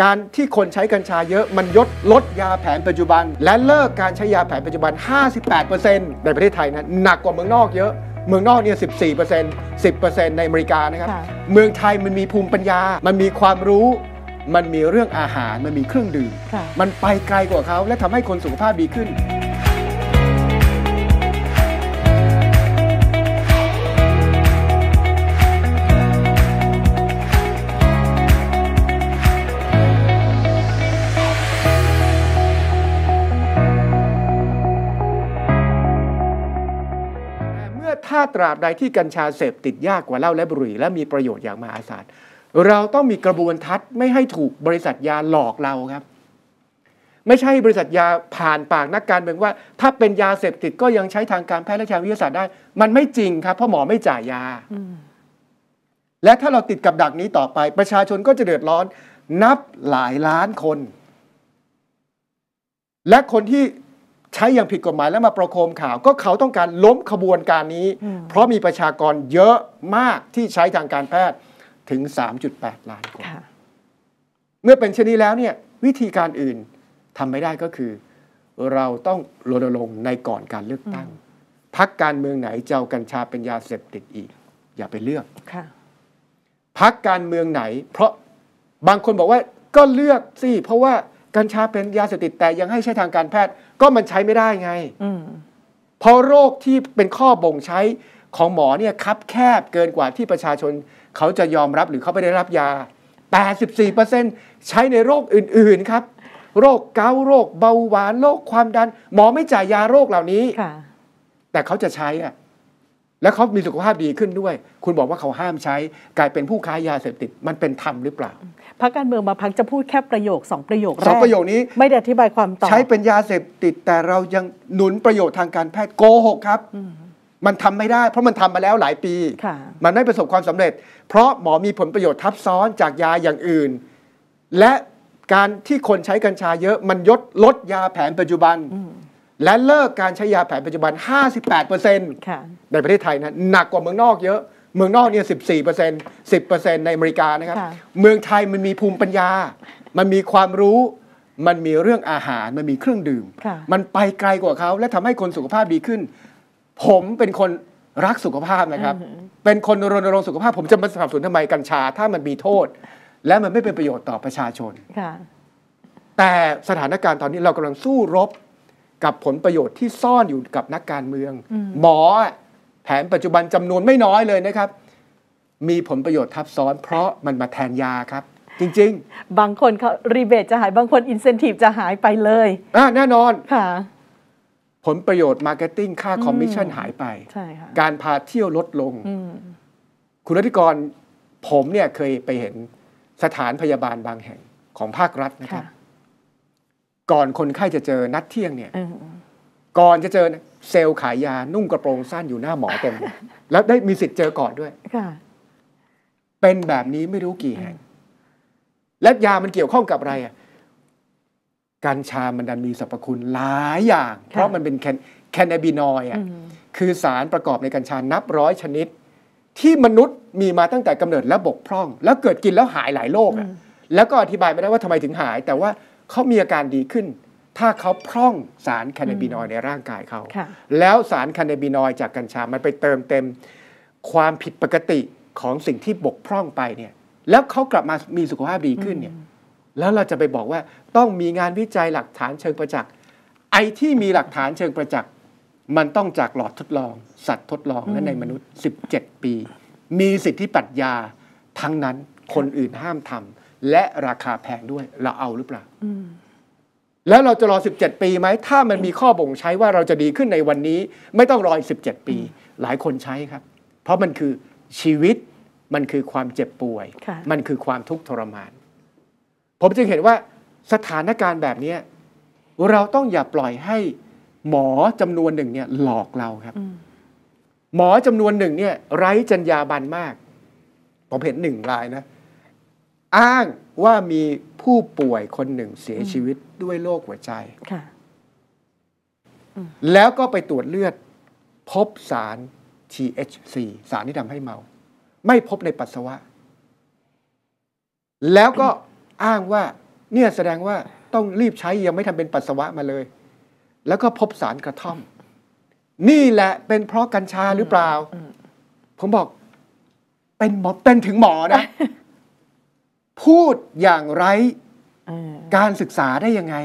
การที่คนใช้กัญชาเยอะมันยดลดยาแผนปัจจุบัน และเลิกการใช้ยาแผนปัจจุบัน 58%ในประเทศไทยนะ หนักกว่าเมืองนอกเยอะ เมืองนอกเนี่ย 14% 10%ในอเมริกานะครับเมืองไทยมันมีภูมิปัญญา มันมีความรู้ มันมีเรื่องอาหาร มันมีเครื่องดื่ม มันไปไกลกว่าเขา และทำให้คนสุขภาพดีขึ้นถ้าตราบใดที่กัญชาเสพติดยากกว่าเหล้าและบุหรี่และมีประโยชน์อย่างมหาศาลเราต้องมีกระบวนทัศน์ไม่ให้ถูกบริษัทยาหลอกเราครับ ไม่ใช่บริษัทยาผ่านปากนักการเมืองว่า ถ้าเป็นยาเสพติดก็ยังใช้ทางการแพทย์และทางวิทยาศาสตร์ได้ มันไม่จริงครับ เพราะหมอไม่จ่ายยาและถ้าเราติดกับดักนี้ต่อไป ประชาชนก็จะเดือดร้อน นับหลายล้านคน และคนที่ใช้อย่างผิดกฎหมายแล้วมาประโคมข่าวก็เขาต้องการล้มขบวนการนี้เพราะมีประชากรเยอะมากที่ใช้ทางการแพทย์ถึง 3.8 ล้านคนเมื่อเป็นเช่นนี้แล้วเนี่ยวิธีการอื่นทำไม่ได้ก็คือ เราต้องรณรงค์ในก่อนการเลือกตั้งพักการเมืองไหนเจ้ากัญชาเป็นยาเสพติดอีก อย่าไปเลือกพักการเมืองไหน เพราะบางคนบอกว่าก็เลือกสิเพราะว่ากัญชาเป็นยาเสพติดแต่ยังให้ใช้ทางการแพทย์ ก็มันใช้ไม่ได้ไง เพราะโรคที่เป็นข้อบ่งใช้ของหมอเนี่ยคับ แคบเกินกว่าที่ประชาชน เขาจะยอมรับหรือเขาไม่ได้รับยา84%ใช้ในโรคอื่น ๆครับ โรคเกาโรค เบาหวานโรคความดัน หมอไม่จ่ายยาโรคเหล่านี้แต่เขาจะใช้อ่ะแล้วเขามีสุขภาพดีขึ้นด้วย คุณบอกว่าเขาห้ามใช้กลายเป็นผู้ค้ายาเสพติดมันเป็นธรรมหรือเปล่า พักการเมืองบางพักจะพูดแค่ประโยค2ประโยคสองประโยคนี้ไม่ได้อธิบายความต่อใช้เป็นยาเสพติดแต่เรายังหนุนประโยชน์ทางการแพทย์โกหกครับมันทำไม่ได้ เพราะมันทำมาแล้วหลายปีมันไม่ประสบความสำเร็จ เพราะหมอมีผลประโยชน์ทับซ้อนจากยาอย่างอื่น และการที่คนใช้กัญชาเยอะมันยศลดยาแผนปัจจุบันและเลิกการใช้ยาแผนปัจจุบัน 58%ในประเทศไทยนะหนักกว่าเมืองนอกเยอะ เมืองนอกเนี่ย 14% 10%ในอเมริกานะครับ เมืองไทยมันมีภูมิปัญญา มันมีความรู้ มันมีเรื่องอาหาร มันมีเครื่องดื่ม มันไปไกลกว่าเขา และทำให้คนสุขภาพดีขึ้น ผมเป็นคนรักสุขภาพนะครับ เป็นคนรณรงค์สุขภาพผมจะมาสนับสนุนทำไมกัญชาถ้ามันมีโทษ และมันไม่เป็นประโยชน์ต่อประชาชน แต่สถานการณ์ตอนนี้เรากำลังสู้รบกับผลประโยชน์ที่ซ่อนอยู่กับนักการเมือง หมอแผนปัจจุบันจำนวนไม่น้อยเลยนะครับ มีผลประโยชน์ทับซ้อน เพราะมันมาแทนยาครับ จริง ๆ บางคนเขารีเบทจะหายบางคนอินเซนティブจะหายไปเลยอ่าแน่นอนค่ะผลประโยชน์มาร์เก็ตติ้งค่า คอมมิชชั่นหายไปใช่ค่ะการพาเที่ยวลดลง คุณรัติกรผมเนี่ยเคยไปเห็นสถานพยาบาลบางแห่งของภาครัฐนะครับก่อนคนไข้จะเจอนัดเที่ยงเนี่ยก่อนจะเจอเซลล์ขายยานุ่งกระโปรงสั้นอยู่หน้าหมอเต็มแล้วได้มีสิทธิ์เจอก่อนด้วย เป็นแบบนี้ไม่รู้กี่แห่งและยามันเกี่ยวข้องกับอะไรอ่ะกัญชามันดันมีสรรพคุณหลายอย่าง เพราะมันเป็นแคนนาบินอยอ่ะคือสารประกอบในกัญชานับร้อยชนิด ที่มนุษย์มีมาตั้งแต่กำเนิดและบกพร่อง แล้วเกิดกินแล้วหายหลายโรคอ่ะแล้วก็อธิบายไม่ได้ว่าทำไมถึงหาย แต่ว่าเขามีอาการดีขึ้น ถ้าเขาพร่องสารแคนาบินอยในร่างกายเขา แล้วสารแคนาบินอยจากกัญชา มันไปเติมเต็ม ความผิดปกติของสิ่งที่บกพร่องไปเนี่ยแล้วเขากลับมามีสุขภาพดีขึ้นเนี่ยแล้วเราจะไปบอกว่าต้องมีงานวิจัยหลักฐานเชิงประจักษ์ไอ้ที่มีหลักฐานเชิงประจักษ์มันต้องจากหลอดทดลอง สัตว์ทดลองและในมนุษย์ 17 ปี มีสิทธิปัตยาทั้งนั้นคนอื่นห้ามทำและราคาแพงด้วย เราเอาหรือเปล่า แล้วเราจะรอ 17 ปีไหม ถ้ามันมีข้อบ่งใช้ว่าเราจะดีขึ้นในวันนี้ ไม่ต้องรออีก17 ปี หลายคนใช้ครับ เพราะมันคือชีวิต มันคือความเจ็บป่วย มันคือความทุกข์ทรมาน ผมจึงเห็นว่าสถานการณ์แบบนี้เราต้องอย่าปล่อยให้หมอจำนวนหนึ่งเนี่ยหลอกเราครับ หมอจำนวนหนึ่งเนี่ย ไร้จรรยาบรรณมาก ผมเห็นหนึ่งรายนะอ้างว่ามีผู้ป่วยคนหนึ่งเสียชีวิตด้วยโรคหัวใจ ค่ะ แล้วก็ไปตรวจเลือดพบสาร THC สารที่ทำให้เมา ไม่พบในปัสสาวะ แล้วก็อ้างว่า เนี่ยแสดงว่าต้องรีบใช้ยังไม่ทำเป็นปัสสาวะมาเลย แล้วก็พบสารกระท่อม นี่แหละเป็นเพราะกัญชาหรือเปล่า ผมบอกเป็นหมอเป็นถึงหมอนะพูดอย่างไร การศึกษาได้ยังไง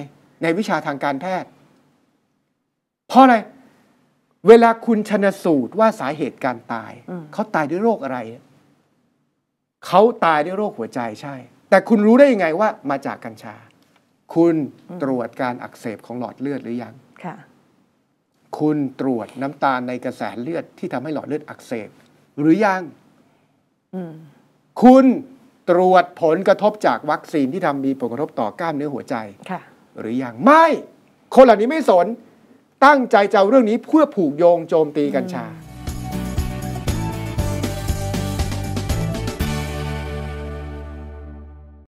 ในวิชาทางการแพทย์ เพราะอะไร เวลาคุณชนะสูตรว่าสาเหตุการตายเขาตายด้วยโรคอะไรเขาตายด้วยโรคหัวใจใช่ แต่คุณรู้ได้ยังไงว่ามาจากกัญชา คุณตรวจการอักเสบของหลอดเลือดหรือยังคุณตรวจน้ำตาลในกระแสเลือดที่ทำให้หลอดเลือดอักเสบ หรือยังคุณตรวจผลกระทบจากวัคซีนที่ทำมีผลกระทบต่อกล้ามเนื้อหัวใจหรืออยังไม่คนเหล่านี้ไม่สนตั้งใจจะเรื่องนี้เพื่อผูกโยงโจมตีกัญชา